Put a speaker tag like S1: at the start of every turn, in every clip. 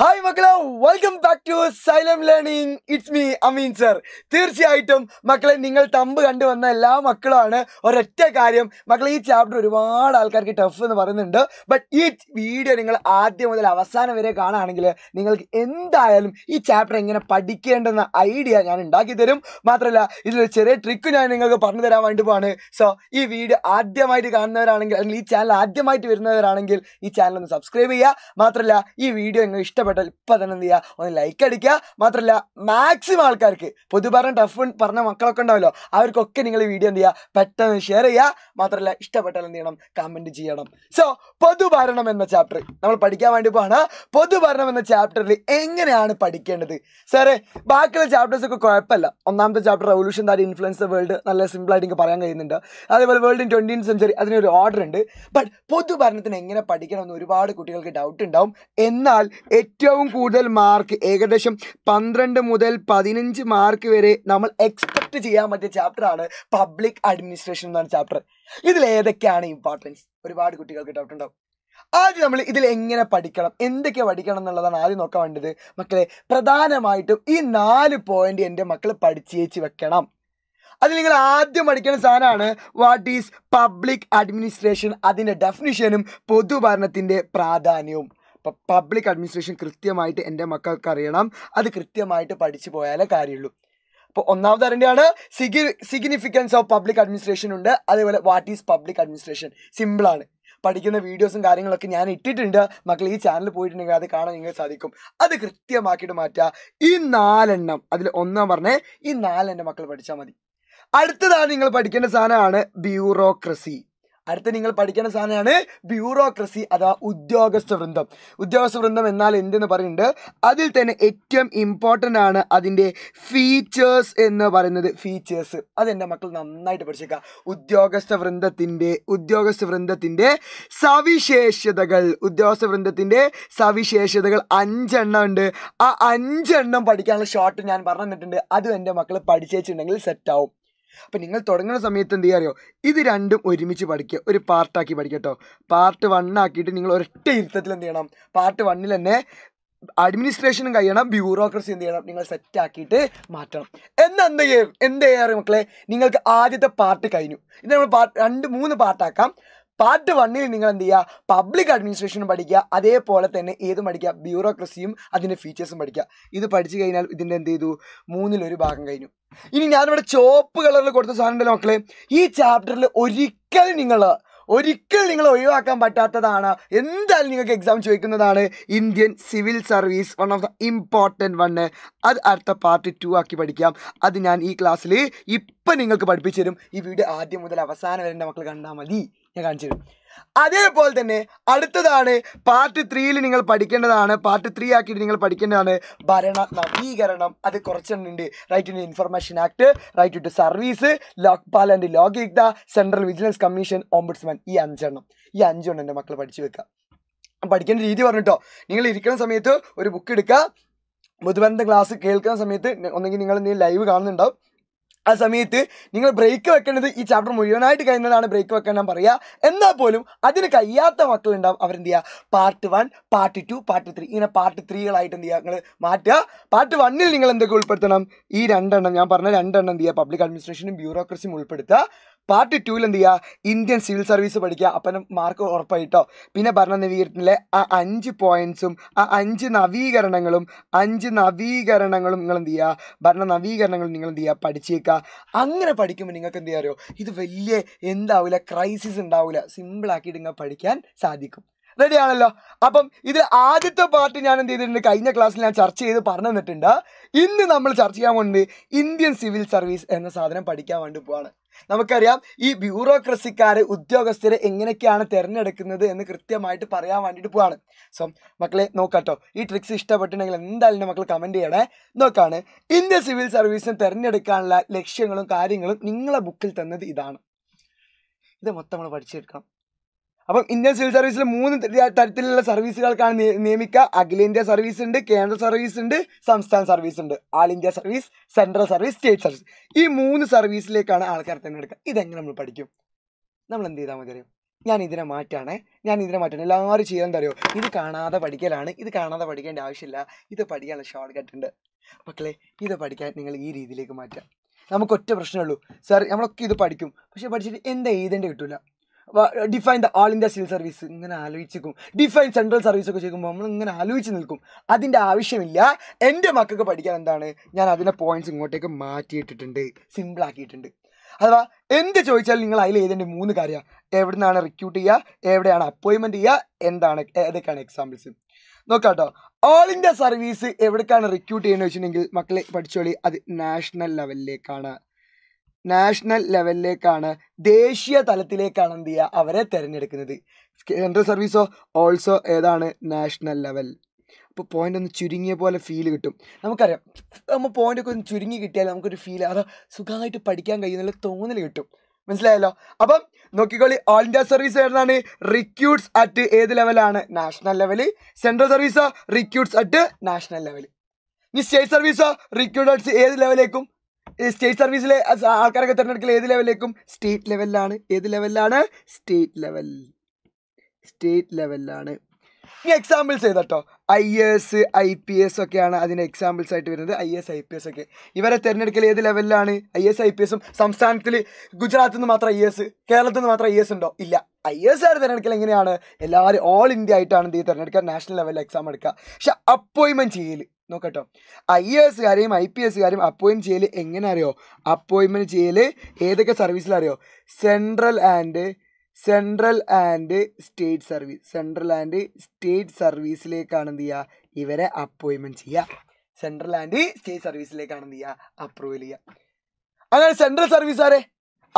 S1: hi മക്കളെ welcome back to Xylem learning it's me Ameen sir തീർച്ചയായിട്ടും മക്കളെ നിങ്ങൾ തമ്പ് കണ്ടുവന്ന വന്ന എല്ലാ മക്കളുമാണ് ഒരൊറ്റ കാര്യം മക്കളെ ഈ ചാപ്റ്റർ ഒരുപാട് ആൾക്കാർക്ക് ടഫ് എന്ന് പറയുന്നുണ്ട് ബട്ട് ഈ വീഡിയോ നിങ്ങൾ ആദ്യം മുതൽ അവസാനം വരെ കാണുകയാണെങ്കിൽ നിങ്ങൾക്ക് എന്തായാലും ഈ ചാപ്റ്റർ എങ്ങനെ പഠിക്കേണ്ടെന്ന ഐഡിയ ഞാൻ ഉണ്ടാക്കി തരും മാത്രമല്ല ഇതിലൊരു ചെറിയ ട്രിക്ക് ഞാൻ നിങ്ങൾക്ക് പറഞ്ഞു തരാൻ വേണ്ടി പോവാണ് സോ ഈ വീഡിയോ ആദ്യമായിട്ട് കാണുന്നവരാണെങ്കിൽ അല്ലെങ്കിൽ ഈ ചാനൽ ആദ്യമായിട്ട് വരുന്നവരാണെങ്കിൽ ഈ ചാനൽ ഒന്ന് സബ്സ്ക്രൈബ് ചെയ്യുക മാത്രമല്ല ഈ വീഡിയോ നിങ്ങൾ ഇഷ്ടപ്പെട്ടു ഇഷ്ടപ്പെട്ടാൽ ഇപ്പം തന്നെ എന്ത് ചെയ്യുക ഒന്ന് ലൈക്ക് അടിക്കുക മാത്രമല്ല മാക്സിമം ആൾക്കാർക്ക് പൊതുപറഞ്ഞ ടഫ് പറഞ്ഞ മക്കളൊക്കെ ഉണ്ടാവല്ലോ അവർക്കൊക്കെ നിങ്ങൾ വീഡിയോ എന്ത് ചെയ്യുക പെട്ടെന്ന് ഷെയർ ചെയ്യുക മാത്രമല്ല ഇഷ്ടപ്പെട്ടാൽ എന്ത് ചെയ്യണം കമൻറ്റ് ചെയ്യണം സോ പൊതുഭരണം എന്ന ചാപ്റ്റർ നമ്മൾ പഠിക്കാൻ വേണ്ടി പോവാണ് പൊതുഭരണം എന്ന ചാപ്റ്ററിൽ എങ്ങനെയാണ് പഠിക്കേണ്ടത് സാറേ ബാക്കിയുള്ള ചാപ്റ്റേഴ്സ് ഒക്കെ കുഴപ്പമില്ല ഒന്നാമത്തെ chapter revolution that influence the world നല്ല സിമ്പിളായിട്ട് എനിക്ക് പറയാൻ കഴിയുന്നുണ്ട് അതേപോലെ വേൾഡ് ഇൻ ട്വൻറ്റീൻ സെഞ്ചുറി അതിനൊരു ഓർഡർ ഉണ്ട് ബട്ട് പൊതുഭരണത്തിന് എങ്ങനെ പഠിക്കണം എന്ന് ഒരുപാട് കുട്ടികൾക്ക് ഡൗട്ട് ഉണ്ടാവും എന്നാൽ ഏറ്റവും കൂടുതൽ മാർക്ക് ഏകദേശം പന്ത്രണ്ട് മുതൽ പതിനഞ്ച് മാർക്ക് വരെ നമ്മൾ എക്സ്പെക്ട് ചെയ്യാൻ പറ്റിയ ചാപ്റ്ററാണ് പബ്ലിക് അഡ്മിനിസ്ട്രേഷൻ എന്നാണ് ചാപ്റ്റർ ഇതിൽ ഏതൊക്കെയാണ് ഇമ്പോർട്ടൻസ് ഒരുപാട് കുട്ടികൾക്ക് ഡൗട്ട് ഉണ്ടാവും ആദ്യം നമ്മൾ ഇതിൽ എങ്ങനെ പഠിക്കണം എന്തൊക്കെ പഠിക്കണം എന്നുള്ളതാണ് ആദ്യം നോക്കാൻ വേണ്ടത് മക്കളെ പ്രധാനമായിട്ടും ഈ നാല് പോയിന്റ് എൻ്റെ മക്കൾ പഠിച്ചേച്ച് വെക്കണം അതിൽ നിങ്ങൾ ആദ്യം പഠിക്കേണ്ട സാധനമാണ് വാട്ട് ഈസ് പബ്ലിക് അഡ്മിനിസ്ട്രേഷൻ അതിൻ്റെ ഡെഫിനിഷനും പൊതുഭരണത്തിൻ്റെ പ്രാധാന്യവും അപ്പം പബ്ലിക് അഡ്മിനിസ്ട്രേഷൻ കൃത്യമായിട്ട് എൻ്റെ മക്കൾക്ക് അറിയണം അത് കൃത്യമായിട്ട് പഠിച്ചു പോയാലേ കാര്യമുള്ളൂ അപ്പോൾ ഒന്നാമത് അറിയാണ് സിഗി സിഗ്നിഫിക്കൻസ് ഓഫ് പബ്ലിക് അഡ്മിനിസ്ട്രേഷൻ ഉണ്ട് അതേപോലെ വാട്ട് ഈസ് പബ്ലിക് അഡ്മിനിസ്ട്രേഷൻ സിമ്പിളാണ് പഠിക്കുന്ന വീഡിയോസും കാര്യങ്ങളൊക്കെ ഞാൻ ഇട്ടിട്ടുണ്ട് മക്കൾ ഈ ചാനൽ പോയിട്ടുണ്ടെങ്കിൽ അത് കാണാൻ നിങ്ങൾക്ക് സാധിക്കും അത് കൃത്യമാക്കിയിട്ട് മാറ്റുക ഈ നാലെണ്ണം അതിൽ ഒന്നാം പറഞ്ഞേ ഈ നാലെണ്ണം മക്കൾ പഠിച്ചാൽ മതി അടുത്തതാണ് നിങ്ങൾ പഠിക്കേണ്ട സാധനമാണ് ബ്യൂറോക്രസി അടുത്ത് നിങ്ങൾ പഠിക്കേണ്ട സാധനമാണ് ബ്യൂറോക്രസി അഥവാ ഉദ്യോഗസ്ഥ വൃന്ദം ഉദ്യോഗസ്ഥ വൃന്ദം എന്നാൽ എന്തെന്ന് പറയുന്നുണ്ട് അതിൽ തന്നെ ഏറ്റവും ഇമ്പോർട്ടൻ്റ് ആണ് അതിൻ്റെ ഫീച്ചേഴ്സ് എന്ന് പറയുന്നത് ഫീച്ചേഴ്സ് അതെൻ്റെ മക്കൾ നന്നായിട്ട് പഠിച്ചേക്കുക ഉദ്യോഗസ്ഥ വൃന്ദത്തിൻ്റെ ഉദ്യോഗസ്ഥ വൃന്ദത്തിൻ്റെ സവിശേഷതകൾ ഉദ്യോഗസ്ഥ വൃന്ദത്തിൻ്റെ സവിശേഷതകൾ അഞ്ചെണ്ണം ഉണ്ട് ആ അഞ്ചെണ്ണം പഠിക്കാനുള്ള ഷോർട്ട് ഞാൻ പറഞ്ഞു തന്നിട്ടുണ്ട് അതും എൻ്റെ മക്കൾ പഠിച്ചേച്ചിട്ടുണ്ടെങ്കിൽ സെറ്റാവും അപ്പം നിങ്ങൾ തുടങ്ങുന്ന സമയത്ത് എന്ത് ചെയ്യുക അറിയോ ഇത് രണ്ടും ഒരുമിച്ച് പഠിക്കുക ഒരു പാർട്ടാക്കി പഠിക്കുക കേട്ടോ പാർട്ട് വൺ ആക്കിയിട്ട് നിങ്ങൾ ഒരൊറ്റ ഇരുത്തത്തിൽ എന്ത് ചെയ്യണം പാർട്ട് വണ്ണിൽ തന്നെ അഡ്മിനിസ്ട്രേഷനും കഴിയണം ബ്യൂറോക്രസി എന്ത് ചെയ്യണം നിങ്ങൾ സെറ്റാക്കിയിട്ട് മാറ്റണം എന്നാൽ എന്ത് ചെയ്യും എന്ത് ചെയ്യാറ് മക്കളെ നിങ്ങൾക്ക് ആദ്യത്തെ പാർട്ട് കഴിഞ്ഞു ഇത് നമ്മൾ പാർട്ട് രണ്ട് മൂന്ന് പാർട്ടാക്കാം പാർട്ട് വണ്ണിൽ നിങ്ങൾ എന്ത് ചെയ്യുക പബ്ലിക് അഡ്മിനിസ്ട്രേഷനും പഠിക്കുക അതേപോലെ തന്നെ ഏതും പഠിക്കുക ബ്യൂറോക്രസിയും അതിൻ്റെ ഫീച്ചേഴ്സും പഠിക്കുക ഇത് പഠിച്ചു കഴിഞ്ഞാൽ ഇതിൻ്റെ എന്ത് ചെയ്തു മൂന്നിലൊരു ഭാഗം കഴിഞ്ഞു ഇനി ഞാനിവിടെ ചോപ്പ് കളറിൽ കൊടുത്ത ഉണ്ടല്ലോ മക്കളെ ഈ ചാപ്റ്ററിൽ ഒരിക്കലും നിങ്ങൾ ഒരിക്കലും നിങ്ങൾ ഒഴിവാക്കാൻ പറ്റാത്തതാണ് എന്തായാലും നിങ്ങൾക്ക് എക്സാം ചോദിക്കുന്നതാണ് Indian civil service one of the important one അത് അടുത്ത പാർട്ട് ടു ആക്കി പഠിക്കാം അത് ഞാൻ ഈ ക്ലാസ്സിൽ ഇപ്പം നിങ്ങൾക്ക് പഠിപ്പിച്ചു തരും ഈ വീഡിയോ ആദ്യം മുതൽ അവസാനം വരെ എൻ്റെ മക്കൾ കണ്ടാൽ മതി ഞാൻ കാണിച്ചു തരും അതേപോലെ തന്നെ അടുത്തതാണ് പാർട്ട് ത്രീയിൽ നിങ്ങൾ പഠിക്കേണ്ടതാണ് പാർട്ട് ത്രീ ആക്കിയിട്ട് നിങ്ങൾ പഠിക്കേണ്ടതാണ് ഭരണ നവീകരണം അത് കുറച്ചെണ്ണുണ്ട് right to information act right to service Lokpal and Lokayukta central vigilance commission ombudsman ഈ അഞ്ചെണ്ണം ഈ അഞ്ചെണ്ണം എൻ്റെ മക്കൾ പഠിച്ചു വെക്കുക പഠിക്കേണ്ട രീതി പറഞ്ഞിട്ടോ നിങ്ങൾ ഇരിക്കുന്ന സമയത്ത് ഒരു ബുക്ക് എടുക്കുക ബുധവാരത്തെ ക്ലാസ് കേൾക്കുന്ന സമയത്ത് ഒന്നെങ്കിൽ നിങ്ങൾ എന്തെങ്കിലും ലൈവ് കാണുന്നുണ്ടാവും ആ സമയത്ത് നിങ്ങൾ ബ്രേക്ക് വെക്കേണ്ടത് ഈ ചാപ്റ്റർ മുഴുവനായിട്ട് കഴിയുന്നതാണ് ബ്രേക്ക് വെക്കാൻ ഞാൻ പറയുക എന്നാൽ പോലും അതിന് കഴിയാത്ത മക്കളുണ്ടാവും അവരെന്ത് ചെയ്യുക part one part two part three ഇങ്ങനെ പാർട്ട് ത്രീകളായിട്ട് എന്ത് ചെയ്യുക നിങ്ങൾ മാറ്റുക പാർട്ട് വണ്ണിൽ നിങ്ങൾ എന്തൊക്കെ ഉൾപ്പെടുത്തണം ഈ രണ്ടെണ്ണം ഞാൻ പറഞ്ഞ രണ്ടെണ്ണം എന്ത് ചെയ്യുക പബ്ലിക് അഡ്മിനിസ്ട്രേഷനും ബ്യൂറോക്രസിയും ഉൾപ്പെടുത്തുക പാർട്ട് ടൂവിൽ എന്ത് ചെയ്യുക ഇന്ത്യൻ സിവിൽ സർവീസ് പഠിക്കുക അപ്പം മാർക്ക് ഉറപ്പായിട്ടോ പിന്നെ ഭരണ നവീകരണത്തിലെ ആ അഞ്ച് പോയിന്റ്സും ആ അഞ്ച് നവീകരണങ്ങളും അഞ്ച് നവീകരണങ്ങളും നിങ്ങൾ എന്ത് ചെയ്യുക ഭരണ നവീകരണങ്ങളും നിങ്ങൾ എന്ത് ചെയ്യുക പഠിച്ചേക്കുക അങ്ങനെ പഠിക്കുമ്പോൾ നിങ്ങൾക്ക് എന്ത് അറിയോ ഇത് വലിയ എന്താവില്ല ക്രൈസിസ് ഉണ്ടാവില്ല സിമ്പിളാക്കിയിട്ട് നിങ്ങൾ പഠിക്കാൻ സാധിക്കും റെഡി ആണല്ലോ അപ്പം ഇത് ആദ്യത്തെ പാർട്ട് ഞാൻ എന്ത് ചെയ്തിട്ടുണ്ട് കഴിഞ്ഞ ക്ലാസ്സിൽ ഞാൻ ചർച്ച ചെയ്ത് പറഞ്ഞു തന്നിട്ടുണ്ട് ഇന്ന് നമ്മൾ ചർച്ച ചെയ്യാൻ വേണ്ടി ഇന്ത്യൻ സിവിൽ സർവീസ് എന്ന സാധനം പഠിക്കാൻ വേണ്ടി പോവാണ് നമുക്കറിയാം ഈ ബ്യൂറോക്രസിക്കാരെ ഉദ്യോഗസ്ഥരെ എങ്ങനെയൊക്കെയാണ് തിരഞ്ഞെടുക്കുന്നത് എന്ന് കൃത്യമായിട്ട് പറയാൻ വേണ്ടിയിട്ട് പോവാണ് സോ മക്കളെ നോക്കാട്ടോ ഈ ട്രിക്സ് ഇഷ്ടപ്പെട്ടിട്ടുണ്ടെങ്കിൽ എന്തായാലും മക്കൾ കമൻറ്റ് ചെയ്യണേ നോക്കാണ് ഇന്ത്യ സിവിൽ സർവീസിനെ തിരഞ്ഞെടുക്കാനുള്ള ലക്ഷ്യങ്ങളും കാര്യങ്ങളും നിങ്ങളെ ബുക്കിൽ തന്നത് ഇതാണ് ഇത് മൊത്തം നമ്മൾ പഠിച്ചെടുക്കണം അപ്പം ഇന്ത്യൻ സിവിൽ സർവീസിൽ മൂന്ന് തരത്തിലുള്ള സർവീസുകൾക്കാണ് നിയമിക്കുക അഖിലേന്ത്യാ സർവീസ് ഉണ്ട് കേന്ദ്ര സർവീസ് ഉണ്ട് സംസ്ഥാന സർവീസ് ഉണ്ട് all India service central service state service ഈ മൂന്ന് സർവീസിലേക്കാണ് ആൾക്കാർ തിരഞ്ഞെടുക്കുക ഇതെങ്ങനെ നമ്മൾ പഠിക്കും നമ്മൾ എന്ത് ചെയ്താൽ മതി ഞാൻ ഇതിനെ മാറ്റാണേ ഞാൻ ഇതിനെ മാറ്റണം എല്ലാവരും ചെയ്യാൻ തരുമോ ഇത് കാണാതെ പഠിക്കലാണ് ഇത് കാണാതെ പഠിക്കേണ്ട ആവശ്യമില്ല ഇത് പഠിക്കാനുള്ള ഷോർട്ട് കട്ട് ഉണ്ട് മക്കളെ ഇത് പഠിക്കാൻ നിങ്ങൾ ഈ രീതിയിലേക്ക് മാറ്റാം നമുക്കൊറ്റ പ്രശ്നമേ ഉള്ളൂ സാർ നമ്മളൊക്കെ ഇത് പഠിക്കും പക്ഷെ പഠിച്ചിട്ട് എന്താ എഴുതേണ്ടി കിട്ടില്ല define the all India civil service ഇങ്ങനെ ആലോചിക്കും ഡിഫൈൻ സെൻട്രൽ സർവീസ് ഒക്കെ ചെയ്യുമ്പോൾ നമ്മൾ ഇങ്ങനെ ആലോചിച്ച് നിൽക്കും അതിൻ്റെ ആവശ്യമില്ല എൻ്റെ മക്കൾക്ക് പഠിക്കാൻ എന്താണ് ഞാൻ അതിൻ്റെ പോയിന്റ്സ് ഇങ്ങോട്ടേക്ക് മാറ്റിയിട്ടിട്ടുണ്ട് സിമ്പിളാക്കിയിട്ടുണ്ട് അഥവാ എന്ത് ചോദിച്ചാലും നിങ്ങൾ അതിൽ ഏതെൻ്റെ മൂന്ന് കാര്യം എവിടെ നിന്നാണ് റിക്യൂട്ട് ചെയ്യുക എവിടെയാണ് അപ്പോയിൻമെൻ്റ് ചെയ്യുക എന്താണ് ഏതൊക്കെയാണ് എക്സാമ്പിൾസ് നോക്കാട്ടോ ഓൾ ഇന്ത്യ സർവീസ് എവിടേക്കാണ് റിക്യൂട്ട് ചെയ്യുന്നത് വെച്ചിട്ടുണ്ടെങ്കിൽ മക്കളെ പഠിച്ചോളി അത് നാഷണൽ ലെവലിലേക്കാണ് നാഷണൽ ലെവലിലേക്കാണ് ദേശീയ തലത്തിലേക്കാണ് എന്ത് ചെയ്യുക അവരെ തിരഞ്ഞെടുക്കുന്നത് കേന്ദ്ര സർവീസോ ഓൾസോ ഏതാണ് നാഷണൽ ലെവൽ അപ്പോൾ പോയിന്റ് ഒന്ന് ചുരുങ്ങിയ പോലെ ഫീൽ കിട്ടും നമുക്കറിയാം നമ്മൾ പോയിന്റൊക്കെ ഒക്കെ ഒന്ന് ചുരുങ്ങി കിട്ടിയാൽ നമുക്കൊരു ഫീൽ അതോ സുഖമായിട്ട് പഠിക്കാൻ കഴിയുന്നില്ല തോന്നൽ കിട്ടും മനസ്സിലായല്ലോ അപ്പം നോക്കിക്കോളി ഓൾ ഇന്ത്യ സർവീസ് ഏതാണ് റിക്യൂട്ട്സ് അറ്റ് ഏത് ലെവലാണ് നാഷണൽ ലെവൽ സെൻട്രൽ സർവീസോ റിക്യൂട്ട്സ് അറ്റ് നാഷണൽ ലെവൽ ഇനി സ്റ്റേറ്റ് സർവീസോ റിക്യൂട്ട് അറ്റ് ഏത് ലെവലേക്കും സ്റ്റേറ്റ് സർവീസിലെ ആൾക്കാരൊക്കെ തിരഞ്ഞെടുക്കൽ ഏത് ലെവലിലേക്കും സ്റ്റേറ്റ് ലെവലിലാണ് ഏത് ലെവലിലാണ് സ്റ്റേറ്റ് ലെവൽ സ്റ്റേറ്റ് ലെവലിലാണ് ഇനി എക്സാമ്പിൾസ് ചെയ്തട്ടോ I S I P S ഒക്കെയാണ് അതിന് എക്സാമ്പിൾസ് ആയിട്ട് വരുന്നത് I S I P S ഒക്കെ ഇവരെ തിരഞ്ഞെടുക്കൽ ഏത് ലെവലിലാണ് ഐ എസ് ഐ പി എസും സംസ്ഥാനത്തിൽ ഗുജറാത്തിൽ നിന്ന് മാത്രം ഐ എസ് കേരളത്തിൽ നിന്ന് മാത്രം ഐ എസ് ഉണ്ടോ ഇല്ല ഐ എസ് ആർ തിരഞ്ഞെടുക്കൽ എങ്ങനെയാണ് എല്ലാവരും ഓൾ ഇന്ത്യ ആയിട്ടാണ് എന്ത് തിരഞ്ഞെടുക്കുക നാഷണൽ ലെവലിൽ എക്സാം എടുക്കുക പക്ഷെ അപ്പോയിൻമെൻറ്റ് ചെയ്യൽ നോക്കട്ടോ ഐ എ എസുകാരെയും ഐ പി എസുകാരെയും അപ്പോയിൻറ്റ് ചെയ്യൽ എങ്ങനെ അറിയോ അപ്പോയിൻമെൻറ്റ് ചെയ്യൽ ഏതൊക്കെ സർവീസിലറിയോ അറിയോ central and central and state service central and state സർവീസിലേക്കാണ് എന്ത് ചെയ്യുക ഇവരെ അപ്പോയിൻമെൻറ്റ് ചെയ്യുക സെൻട്രൽ ആൻഡ് സ്റ്റേറ്റ് സർവീസിലേക്കാണ് എന്ത് ചെയ്യുക അപ്രൂവൽ ചെയ്യുക അങ്ങനെ സെൻട്രൽ സർവീസ് ആരെ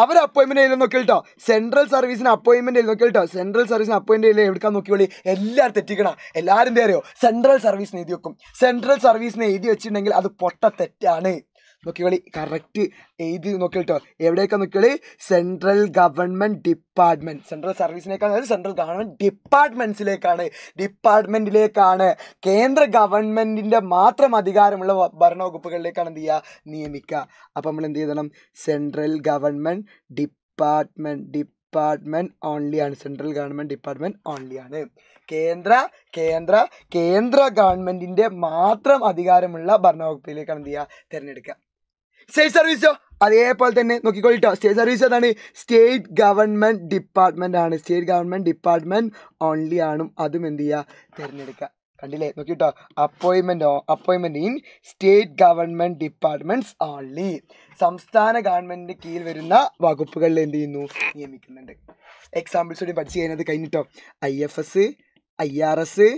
S1: അവർ അപ്പോയിന്റ്മെന്റ് ചെയ്ത് നോക്കി കേട്ടോ സെൻട്രൽ സർവീസിന് അപ്പോയിന്റ്മെന്റ് ചെയ്ത് നോക്കി കേട്ടോ സെൻട്രൽ സർവീസിന് ഇല്ല ചെയ്ത് നോക്കി നോക്കിയോളി എല്ലാവരും തെറ്റിക്കണ എല്ലാവരും അറിയോ സെൻട്രൽ സർവീസിന് എഴുതി വെക്കും സെൻട്രൽ സർവീസിന് എഴുതി വെച്ചിട്ടുണ്ടെങ്കിൽ അത് പൊട്ട തെറ്റാണ് നോക്കിക്കളി കറക്റ്റ് എഴുതി നോക്കിട്ടോ എവിടെയൊക്കെ നോക്കിക്കളി സെൻട്രൽ ഗവൺമെൻറ് ഡിപ്പാർട്ട്മെൻറ്റ് സെൻട്രൽ സർവീസിനേക്കാൾ സെൻട്രൽ ഗവൺമെൻറ് ഡിപ്പാർട്ട്മെൻറ്റ്സിലേക്കാണ് ഡിപ്പാർട്ട്മെൻറ്റിലേക്കാണ് കേന്ദ്ര ഗവൺമെൻറ്റിൻ്റെ മാത്രം അധികാരമുള്ള ഭരണവകുപ്പുകളിലേക്കാണ് എന്ത് ചെയ്യുക നിയമിക്കുക അപ്പം നമ്മൾ എന്ത് ചെയ്യണം central government department department only ആണ് സെൻട്രൽ ഗവൺമെന്റ് ഡിപ്പാർട്ട്മെന്റ് ഓൺലി ആണ് കേന്ദ്ര കേന്ദ്ര കേന്ദ്ര ഗവൺമെന്റിന്റെ മാത്രം അധികാരമുള്ള ഭരണവകുപ്പിലേക്കാണ് എന്ത് ചെയ്യുക തിരഞ്ഞെടുക്കുക സ്റ്റേറ്റ് സർവീസോ അതേപോലെ തന്നെ നോക്കിക്കോളിട്ടോ സ്റ്റേറ്റ് സർവീസ് അതാണ് സ്റ്റേറ്റ് ഗവൺമെൻറ് ഡിപ്പാർട്ട്മെൻ്റ് ആണ് സ്റ്റേറ്റ് ഗവൺമെൻറ് ഡിപ്പാർട്ട്മെന്റ് ഓൺലി ആണ് അതും എന്ത് ചെയ്യുക തിരഞ്ഞെടുക്കുക കണ്ടില്ലേ നോക്കിട്ടോ appointment appointment in state government departments only സംസ്ഥാന ഗവൺമെൻറ്റിൻ്റെ കീഴിൽ വരുന്ന വകുപ്പുകളിൽ എന്ത് ചെയ്യുന്നു നിയമിക്കുന്നുണ്ട് എക്സാമ്പിൾസ് കൂടി പഠിച്ചു കഴിഞ്ഞത് കഴിഞ്ഞിട്ടോ I F S I R S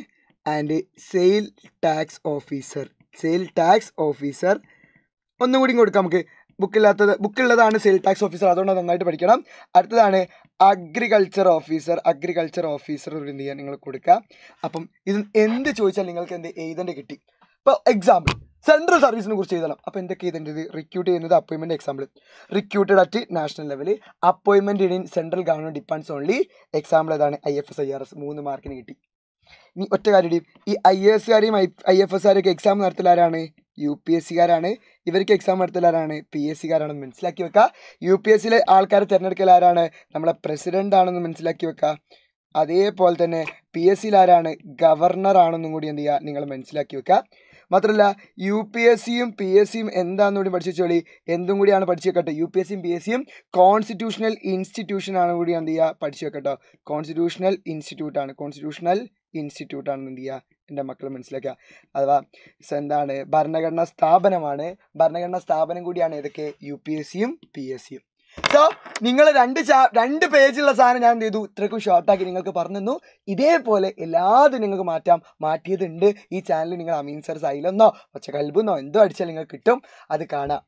S1: and sale tax officer sale tax officer ഒന്നും കൂടി കൊടുക്കാം നമുക്ക് ബുക്കില്ലാത്തത് ബുക്കുള്ളതാണ് സെയിൽ ടാക്സ് ഓഫീസർ അതുകൊണ്ട് നന്നായിട്ട് പഠിക്കണം അടുത്തതാണ് അഗ്രികൾച്ചർ ഓഫീസർ അഗ്രികൾച്ചർ ഓഫീസർ ഒരു എന്ത് ചെയ്യാൻ നിങ്ങൾ കൊടുക്കുക അപ്പം ഇത് എന്ത് ചോദിച്ചാൽ നിങ്ങൾക്ക് എന്ത് എഴുതേണ്ടി കിട്ടി ഇപ്പോൾ എക്സാമ്പിൾ സെൻട്രൽ സർവീസിനെ കുറിച്ച് എഴുതണം അപ്പോൾ എന്തൊക്കെ എഴുതേണ്ടത് റിക്യൂട്ട് ചെയ്യുന്നത് appointment example recruited at national level appointment in central government depends only example ഏതാണ് I F S I R S മൂന്ന് മാർക്കിന് കിട്ടി ഇനി ഒറ്റ കാര്യം ഈ ഐ എസ് ആരെയും ഐ എഫ് എസ് ആരെയൊക്കെ എക്സാം നടത്തലാരാണ് യു പി എസ് സിക്കാരാണ് ഇവർക്ക് എക്സാം എടുത്തൽ ആരാണ് പി എസ് സിക്കാരാണെന്ന് മനസ്സിലാക്കി വെക്കുക യു പി എസ് സിയിലെ ആൾക്കാരെ തിരഞ്ഞെടുക്കൽ ആരാണ് നമ്മളെ പ്രസിഡൻ്റ് ആണെന്ന് മനസ്സിലാക്കി വെക്കുക അതേപോലെ തന്നെ പി എസ് സിയിൽ ആരാണ് ഗവർണർ ആണെന്നും കൂടി എന്ത് ചെയ്യുക നിങ്ങൾ മനസ്സിലാക്കി വെക്കുക മാത്രമല്ല യു പി എസ് സിയും പി എസ് സിയും എന്താണെന്ന് കൂടി പഠിച്ചു വെച്ചോളി എന്തും കൂടിയാണ് പഠിച്ചു വെക്കട്ടെ യു പി എസ് സിയും പി എസ് സിയും കോൺസ്റ്റിറ്റ്യൂഷണൽ ഇൻസ്റ്റിറ്റ്യൂഷനാണ് കൂടി എന്ത് ചെയ്യുക പഠിച്ചു വെക്കട്ടോ കോൺസ്റ്റിറ്റ്യൂഷണൽ ഇൻസ്റ്റിറ്റ്യൂട്ടാണ് കോൺസ്റ്റിറ്റ്യൂഷണൽ ഇൻസ്റ്റിറ്റ്യൂട്ടാണ് എന്ത് ചെയ്യുക എൻ്റെ മക്കൾ മനസ്സിലാക്കുക അഥവാ എന്താണ് ഭരണഘടനാ സ്ഥാപനമാണ് ഭരണഘടനാ സ്ഥാപനം കൂടിയാണ് ഏതൊക്കെ യു പി എസ് സിയും പി എസ് സിയും സോ നിങ്ങൾ രണ്ട് രണ്ട് പേജുള്ള സാധനം ഞാൻ എന്ത് ചെയ്തു ഇത്രക്കും ഷോർട്ടാക്കി നിങ്ങൾക്ക് പറഞ്ഞു തന്നു ഇതേപോലെ എല്ലാതും നിങ്ങൾക്ക് മാറ്റാം മാറ്റിയതുണ്ട് ഈ ചാനൽ നിങ്ങൾ അമീൻ സർ സൈലെന്നോ ഒച്ച കൽബെന്നോ എന്തോ അടിച്ചാൽ നിങ്ങൾക്ക് കിട്ടും അത് കാണാം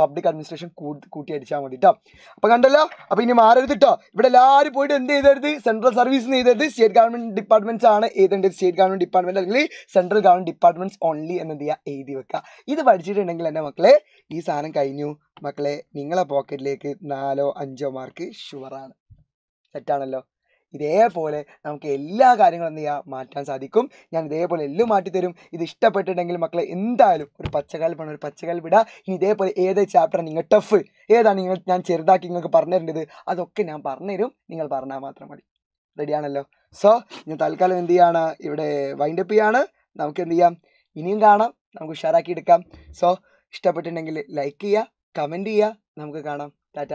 S1: പബ്ലിക് അഡ്മിനിസ്ട്രേഷൻ കൂട്ടി അടിച്ചാൽ മതി കേട്ടോ അപ്പം കണ്ടല്ലോ അപ്പം ഇനി മാറരുത് കേട്ടോ ഇവിടെ എല്ലാവരും പോയിട്ട് എന്ത് ചെയ്തരുത് സെൻട്രൽ സർവീസ് എന്ന് ചെയ്തത് സ്റ്റേറ്റ് ഗവൺമെൻറ് ഡിപ്പാർട്ട്മെൻറ്റ്സ് ആണ് ഏതുണ്ട് സ്റ്റേറ്റ് ഗവൺമെൻറ് ഡിപ്പാർട്ട്മെൻറ്റ് അല്ലെങ്കിൽ സെൻട്രൽ ഗവൺമെൻറ് ഡിപ്പാർട്ട്മെൻറ്റ്സ് ഓൺലി എന്നെന്ത് ചെയ്യുക എഴുതി വെക്കുക ഇത് പഠിച്ചിട്ടുണ്ടെങ്കിൽ എൻ്റെ മക്കളെ ഈ സാധനം കഴിഞ്ഞു മക്കളെ നിങ്ങളെ പോക്കറ്റിലേക്ക് നാലോ അഞ്ചോ മാർക്ക് ഷുവറാണ് തെറ്റാണല്ലോ ഇതേപോലെ നമുക്ക് എല്ലാ കാര്യങ്ങളും എന്ത് ചെയ്യാം മാറ്റാൻ സാധിക്കും ഞാൻ ഇതേപോലെ എല്ലാം മാറ്റിത്തരും ഇത് ഇഷ്ടപ്പെട്ടിട്ടുണ്ടെങ്കിൽ മക്കളെ എന്തായാലും ഒരു പച്ചക്കാലം പണം ഒരു പച്ചക്കാലം വിടുക ഇനി ഇതേപോലെ ഏത് ചാപ്റ്റർ നിങ്ങൾ ടഫ് ഏതാണ് നിങ്ങൾ ഞാൻ ചെറുതാക്കി നിങ്ങൾക്ക് പറഞ്ഞു അതൊക്കെ ഞാൻ പറഞ്ഞുതരും നിങ്ങൾ പറഞ്ഞാൽ മാത്രം മതി റെഡിയാണല്ലോ സോ ഞാൻ തൽക്കാലം എന്ത് ചെയ്യാണ് ഇവിടെ വൈൻഡപ്പ് ചെയ്യാണ് നമുക്ക് എന്ത് ചെയ്യാം ഇനിയും കാണാം നമുക്ക് ഉഷാറാക്കി എടുക്കാം സോ ഇഷ്ടപ്പെട്ടിട്ടുണ്ടെങ്കിൽ ലൈക്ക് ചെയ്യുക കമൻറ്റ് ചെയ്യുക നമുക്ക് കാണാം ടാറ്റ